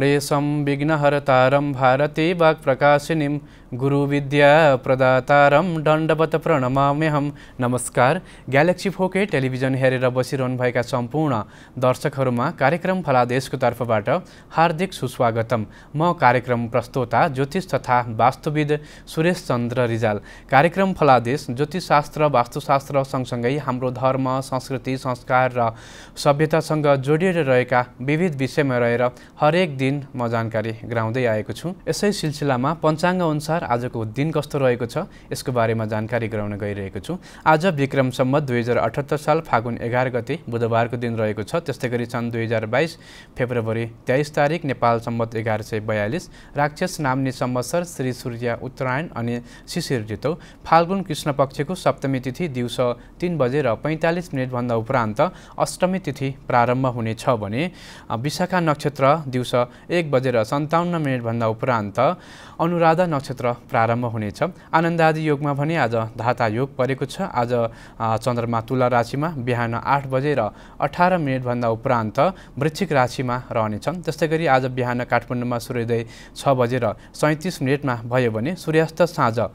गणेशं विघ्नहर्तारं भारते वाक्प्रकाशिनीं गुरु विद्या प्रदातारम दण्डवत प्रणमाम्यहम नमस्कार ग्यालेक्सी फोके टेलिभिजन हेरेर बसिरहनुभएका सम्पूर्ण दर्शकहरूमा कार्यक्रम फलादेशको तर्फबाट हार्दिक सुस्वागतम म कार्यक्रम प्रस्तोता ज्योतिष तथा वास्तुविद सुरेश चन्द्र रिजाल कार्यक्रम फलादेश ज्योतिषशास्त्र वास्तुशास्त्र सँगसँगै हाम्रो धर्म संस्कृति संस्कार र सभ्यतासँग जोडिएर रहेका विविध विषयमा रहेर हरेक दिन म जानकारी गराउँदै आएको छु यसै सिलसिलामा पञ्चाङ्ग अनुसार अनुसार आजको दिन कस्तो रहेको छ यसको बारेमा जानकारी गराउन गइरहेको छु आज विक्रम सम्मत दुई हजार अठहत्तर साल फागुन एघार गते बुधबारको दिन रहेको छ त्यस्तै गरी सन् दुई हजार बाइस फेब्रुअरी तेइस तारिक नेपाल सम्मत एघार सय बयालिस राक्षस नाम्नी संवत्सर श्री सूर्य उत्तरायण अनि शिशिर ऋतु फाल्गुन कृष्ण पक्षको सप्तमी तिथि दिउँसो तिन बजे र पैँतालिस मिनटभन्दा उपरान्त अष्टमी तिथि प्रारम्भ हुनेछ भने विशाखा नक्षत्र दिउँसो एक बजेर सन्ताउन्न मिनटभन्दा उपरान्त अनुराधा नक्षत्र प्रारम्भ हुनेछ आनन्दादि योगमा भने आज धाता योग परेको छ आज चन्द्रमा तुला राशिमा बिहान आठ र अठार मिनटभन्दा उपरान्त वृश्चिक राशिमा रहनेछन् त्यस्तै गरी आज बिहान काठमाडौँमा सूर्योदय छ बजेर सैँतिस मिनटमा भयो भने सूर्यास्त साँझ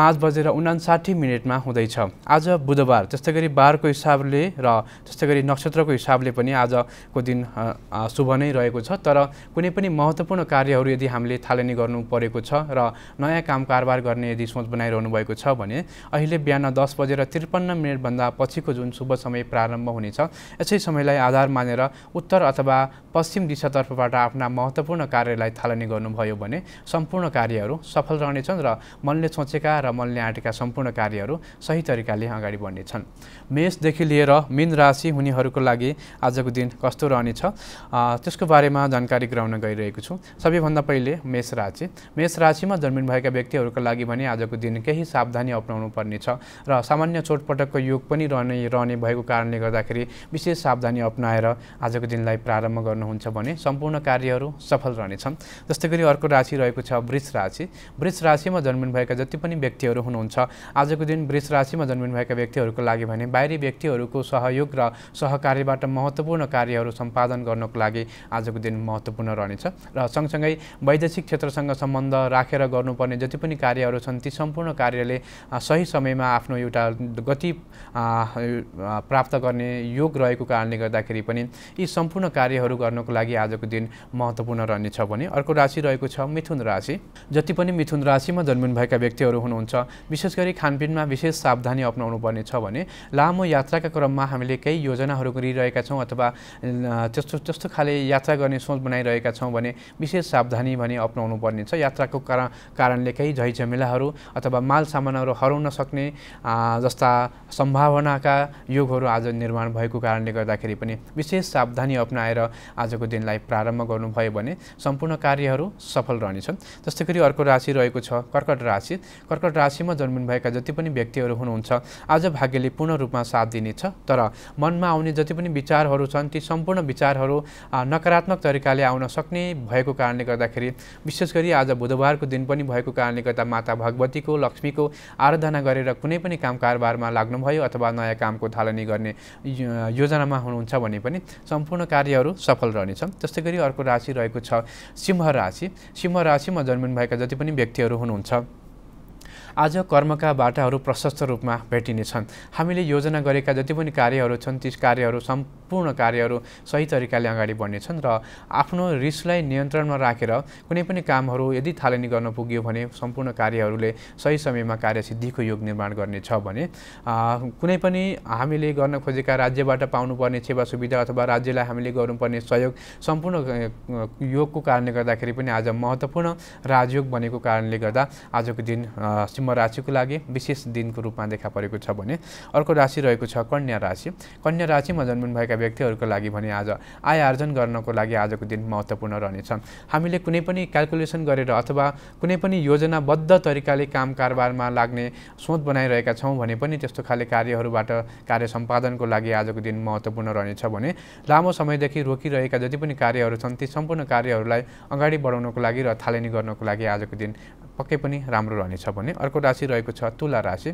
पाँच बजेर उनासाठी मिनटमा हुँदैछ आज बुधबार त्यस्तै गरी बारको हिसाबले र त्यस्तै गरी नक्षत्रको हिसाबले पनि आजको दिन शुभ नै रहेको छ तर कुनै पनि महत्त्वपूर्ण कार्यहरू यदि हामीले थालनी गर्नु परेको छ र नयाँ काम कारोबार गर्ने यदि सोच बनाइरहनु भएको छ भने अहिले बिहान दस बजेर त्रिपन्न मिनटभन्दा पछिको जुन शुभ समय प्रारम्भ हुनेछ यसै समयलाई आधार मानेर उत्तर अथवा पश्चिम दिशातर्फबाट आफ्ना महत्त्वपूर्ण कार्यलाई थालनी गर्नुभयो भने सम्पूर्ण कार्यहरू सफल रहनेछन् र मनले सोचेका र मलले आँटेका सम्पूर्ण कार्यहरू सही तरिकाले अगाडि बढ्नेछन् मेषदेखि लिएर मीन राशि हुनेहरूको लागि आजको दिन कस्तो रहनेछ त्यसको बारेमा जानकारी गराउन गइरहेको छु सबैभन्दा पहिले मेष राशि मेष राशिमा जन्मिन भएका व्यक्तिहरूको लागि भने आजको दिन केही सावधानी अप्नाउनु पर्नेछ र सामान्य चोटपटकको योग पनि रहने रहने भएको कारणले गर्दाखेरि विशेष सावधानी अप्नाएर आजको दिनलाई प्रारम्भ गर्नुहुन्छ भने सम्पूर्ण कार्यहरू सफल रहनेछन् जस्तै गरी अर्को राशि रहेको छ वृष राशि वृष राशिमा जन्मिन भएका जति पनि व्यक्ति व्यक्तिहरू हुनुहुन्छ आजको दिन वृष राशिमा भएका व्यक्तिहरूको लागि भने बाहिरी व्यक्तिहरूको सहयोग र सहकार्यबाट महत्त्वपूर्ण कार्यहरू सम्पादन गर्नको लागि आजको दिन महत्त्वपूर्ण रहनेछ र सँगसँगै वैदेशिक क्षेत्रसँग सम्बन्ध राखेर गर्नुपर्ने जति पनि कार्यहरू छन् ती सम्पूर्ण कार्यले सही समयमा आफ्नो एउटा गति प्राप्त गर्ने योग रहेको कारणले गर्दाखेरि पनि यी सम्पूर्ण कार्यहरू गर्नको लागि आजको दिन महत्त्वपूर्ण रहनेछ भने अर्को राशि रहेको छ मिथुन राशि जति पनि मिथुन राशिमा भएका व्यक्तिहरू हुनुहुन्छ हुन्छ विशेष गरी खानपिनमा विशेष सावधानी अप्नाउनु पर्ने छ भने लामो यात्राका क्रममा हामीले केही योजनाहरू गरिरहेका छौँ अथवा त्यस्तो त्यस्तो खाले यात्रा गर्ने सोच बनाइरहेका छौँ भने विशेष सावधानी भने अप्नाउनु पर्ने छ यात्राको कारण कारणले केही झैझमेलाहरू अथवा माल सामानहरू हराउन सक्ने जस्ता सम्भावनाका योगहरू आज निर्माण भएको कारणले गर्दाखेरि पनि विशेष सावधानी अप्नाएर आजको दिनलाई प्रारम्भ गर्नुभयो भने सम्पूर्ण कार्यहरू सफल रहनेछन् त्यस्तै गरी अर्को राशि रहेको छ कर्कट राशि कर्कट राशिमा राशिमा भएका जति पनि व्यक्तिहरू हुनुहुन्छ आज भाग्यले पूर्ण रूपमा साथ दिनेछ तर मनमा आउने जति पनि विचारहरू छन् ती सम्पूर्ण विचारहरू नकारात्मक तरिकाले आउन सक्ने भएको कारणले गर्दाखेरि विशेष गरी आज बुधबारको दिन पनि भएको कारणले गर्दा माता भगवतीको लक्ष्मीको आराधना गरेर कुनै पनि काम कारोबारमा लाग्नुभयो अथवा नयाँ कामको थालनी गर्ने योजनामा हुनुहुन्छ भने पनि सम्पूर्ण कार्यहरू सफल रहनेछन् त्यस्तै गरी अर्को राशि रहेको छ सिंह राशि सिंह राशिमा जन्मिनुभएका जति पनि व्यक्तिहरू हुनुहुन्छ आज कर्मका बाटाहरू प्रशस्त रूपमा भेटिनेछन् हामीले योजना गरेका जति पनि कार्यहरू छन् ती कार्यहरू सम्पूर्ण कार्यहरू सही तरिकाले अगाडि बढ्नेछन् र आफ्नो रिसलाई नियन्त्रणमा राखेर कुनै पनि कामहरू यदि थालनी गर्न पुग्यो भने सम्पूर्ण कार्यहरूले सही समयमा कार्यसिद्धिको योग निर्माण गर्नेछ भने कुनै पनि हामीले गर्न खोजेका राज्यबाट पाउनुपर्ने सेवा सुविधा अथवा राज्यलाई हामीले गर्नुपर्ने सहयोग सम्पूर्ण योगको कारणले गर्दाखेरि पनि आज महत्त्वपूर्ण राजयोग बनेको कारणले गर्दा आजको दिन म राशिको लागि विशेष दिनको रूपमा देखा परेको छ भने अर्को राशि रहेको छ कन्या राशि कन्या राशिमा जन्मिनुभएका व्यक्तिहरूको लागि भने आज आय आर्जन गर्नको लागि आजको दिन महत्त्वपूर्ण रहनेछ हामीले कुनै पनि क्यालकुलेसन गरेर अथवा कुनै पनि योजनाबद्ध तरिकाले काम कारबारमा लाग्ने सोच बनाइरहेका छौँ भने पनि त्यस्तो खाले कार्यहरूबाट कार्य सम्पादनको लागि आजको दिन महत्त्वपूर्ण रहनेछ भने लामो समयदेखि रोकिरहेका जति पनि कार्यहरू छन् ती सम्पूर्ण कार्यहरूलाई अगाडि बढाउनको लागि र थालनी गर्नको लागि आजको दिन पक्कै पनि राम्रो रहनेछ भने अर्को राशि रहेको छ तुला राशि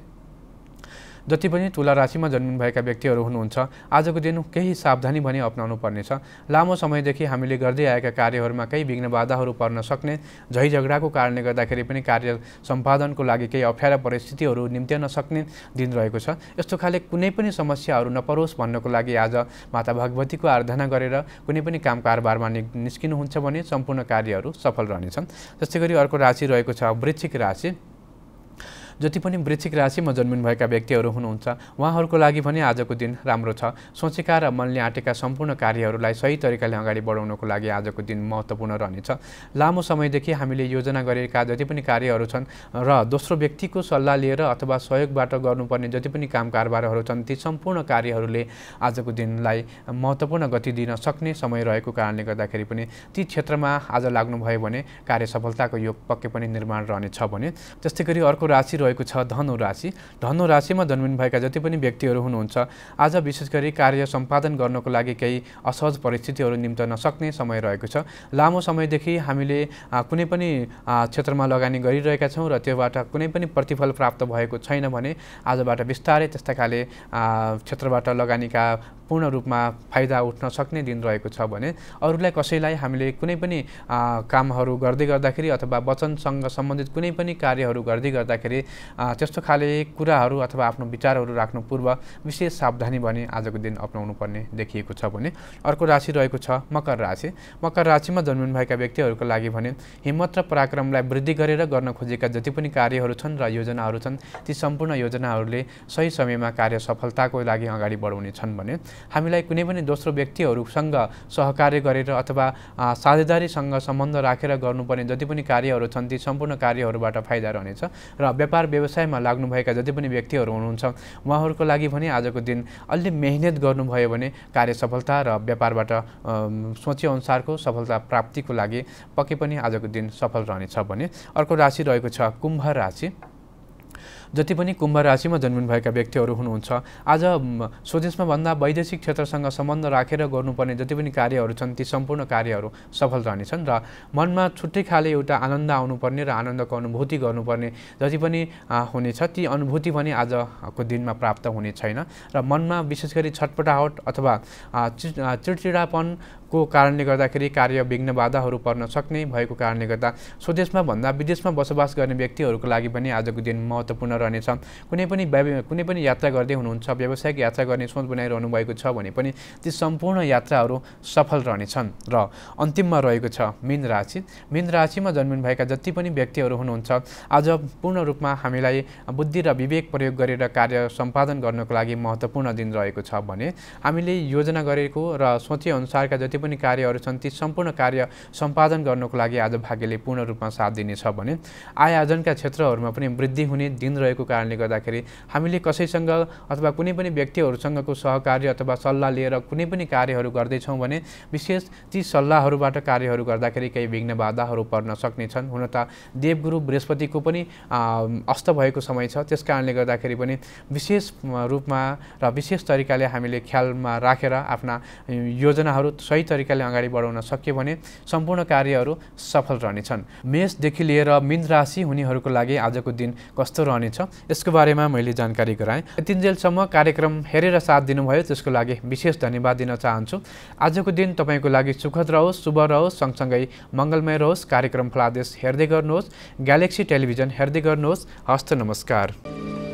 जति पनि तुला राशिमा जन्मिनुभएका व्यक्तिहरू हुनुहुन्छ आजको दिन केही सावधानी भने अप्नाउनु पर्नेछ लामो समयदेखि हामीले गर्दै आएका कार्यहरूमा केही विघ्न बाधाहरू पर्न सक्ने झै झगडाको कारणले गर्दाखेरि पनि कार्य सम्पादनको लागि केही अप्ठ्यारा परिस्थितिहरू निम्त्याउन सक्ने दिन रहेको छ यस्तो खाले कुनै पनि समस्याहरू नपरोस् भन्नको लागि आज माता भगवतीको आराधना गरेर कुनै पनि काम कारोबारमा नि निस्किनुहुन्छ भने सम्पूर्ण कार्यहरू सफल रहनेछन् त्यस्तै गरी अर्को राशि रहेको छ वृश्चिक राशि जति पनि वृश्चिक राशिमा भएका व्यक्तिहरू हुनुहुन्छ उहाँहरूको लागि पनि आजको दिन राम्रो छ सोचेका र मनले आँटेका सम्पूर्ण कार्यहरूलाई सही तरिकाले अगाडि बढाउनको लागि आजको दिन महत्त्वपूर्ण रहनेछ लामो समयदेखि हामीले योजना गरेका जति पनि कार्यहरू छन् र दोस्रो व्यक्तिको सल्लाह लिएर अथवा सहयोगबाट गर्नुपर्ने जति पनि काम कारबारहरू छन् ती सम्पूर्ण कार्यहरूले आजको दिनलाई महत्त्वपूर्ण गति दिन सक्ने समय रहेको कारणले गर्दाखेरि पनि ती क्षेत्रमा आज लाग्नुभयो भने कार्य सफलताको योग पक्कै पनि निर्माण रहनेछ भने त्यस्तै गरी अर्को राशि रहेको छ धनु राशि धनु राशिमा भएका जति पनि व्यक्तिहरू हुनुहुन्छ आज विशेष गरी कार्य सम्पादन गर्नको लागि केही असहज परिस्थितिहरू निम्त नसक्ने समय रहेको छ लामो समयदेखि हामीले कुनै पनि क्षेत्रमा लगानी गरिरहेका छौँ र त्योबाट कुनै पनि प्रतिफल प्राप्त भएको छैन भने आजबाट बिस्तारै त्यस्ता क्षेत्रबाट लगानीका पूर्ण रूपमा फाइदा उठ्न सक्ने दिन रहेको छ भने अरूलाई कसैलाई हामीले कुनै पनि कामहरू गर्दै गर्दाखेरि अथवा वचनसँग सम्बन्धित कुनै पनि कार्यहरू गर्दै गर्दाखेरि त्यस्तो खाले कुराहरू अथवा आफ्नो विचारहरू राख्नु पूर्व विशेष सावधानी भने आजको दिन अप्नाउनु पर्ने देखिएको छ भने अर्को राशि रहेको छ मकर राशि मकर राशिमा भएका व्यक्तिहरूको लागि भने हिम्मत र पराक्रमलाई वृद्धि गरेर गर्न खोजेका जति पनि कार्यहरू छन् र योजनाहरू छन् ती सम्पूर्ण योजनाहरूले सही समयमा कार्य सफलताको लागि अगाडि बढाउने छन् भने हामीलाई कुनै पनि दोस्रो व्यक्तिहरूसँग सहकार्य गरेर अथवा साझेदारीसँग सम्बन्ध राखेर गर्नुपर्ने जति पनि कार्यहरू छन् ती सम्पूर्ण कार्यहरूबाट फाइदा रहनेछ र व्यापार व्यवसायमा लाग्नुभएका जति पनि व्यक्तिहरू हुनुहुन्छ उहाँहरूको लागि भने आजको दिन अलि मेहनत गर्नुभयो भने कार्य सफलता र व्यापारबाट सोचेअनुसारको सफलता प्राप्तिको लागि पक्कै पनि आजको दिन सफल रहनेछ भने अर्को राशि रहेको छ कुम्भ राशि जति पनि कुम्भ राशिमा जन्मिनुभएका व्यक्तिहरू हुनुहुन्छ आज स्वदेशमा भन्दा वैदेशिक क्षेत्रसँग सम्बन्ध राखेर गर्नुपर्ने जति पनि कार्यहरू छन् ती सम्पूर्ण कार्यहरू सफल रहनेछन् र मनमा छुट्टै खाले एउटा आनन्द आउनुपर्ने र आनन्दको अनुभूति गर्नुपर्ने जति पनि हुनेछ ती अनुभूति पनि आजको दिनमा प्राप्त हुने छैन र मनमा विशेष गरी छटपटाहट अथवा चिडचिडापन को कारणले गर्दाखेरि कार्य विघ्न बाधाहरू पर्न सक्ने भएको कारणले गर्दा स्वदेशमा भन्दा विदेशमा बसोबास गर्ने व्यक्तिहरूको लागि पनि आजको दिन महत्त्वपूर्ण र रहनेछ कुनै पनि कुनै पनि यात्रा गर्दै हुनुहुन्छ व्यावसायिक यात्रा गर्ने सोच बनाइरहनु भएको छ भने पनि ती सम्पूर्ण यात्राहरू सफल रहनेछन् र अन्तिममा रहेको छ मिन राशि मिन राशिमा जन्मिनुभएका जति पनि व्यक्तिहरू हुनुहुन्छ आज पूर्ण रूपमा हामीलाई बुद्धि र विवेक प्रयोग गरेर कार्य सम्पादन गर्नको लागि महत्त्वपूर्ण दिन रहेको छ भने हामीले योजना गरेको र सोचेअनुसारका जति पनि कार्यहरू छन् ती सम्पूर्ण कार्य सम्पादन गर्नको लागि आज भाग्यले पूर्ण रूपमा साथ दिनेछ भने आय आर्जनका क्षेत्रहरूमा पनि वृद्धि हुने दिन रहेको कारणले गर्दाखेरि हामीले कसैसँग अथवा कुनै पनि व्यक्तिहरूसँगको सहकार्य अथवा सल्लाह लिएर कुनै पनि कार्यहरू गर्दैछौँ भने विशेष ती सल्लाहहरूबाट कार्यहरू गर्दाखेरि केही विघ्न बाधाहरू पर्न सक्नेछन् हुन त देवगुरु बृहस्पतिको पनि अस्त भएको समय छ त्यस कारणले गर्दाखेरि पनि विशेष रूपमा र विशेष तरिकाले हामीले ख्यालमा राखेर आफ्ना योजनाहरू सही तरिकाले अगाडि बढाउन सक्यो भने सम्पूर्ण कार्यहरू सफल रहनेछन् मेषदेखि लिएर मिन राशि हुनेहरूको लागि आजको दिन कस्तो रहनेछ छ यसको बारेमा मैले जानकारी गराएँ तिनजेलसम्म कार्यक्रम हेरेर साथ दिनुभयो त्यसको लागि विशेष धन्यवाद दिन चाहन्छु आजको दिन तपाईँको लागि सुखद रहोस् शुभ रहोस् सँगसँगै मङ्गलमय रहोस् कार्यक्रम फलादेश हेर्दै गर्नुहोस् ग्यालेक्सी टेलिभिजन हेर्दै गर्नुहोस् हस्त नमस्कार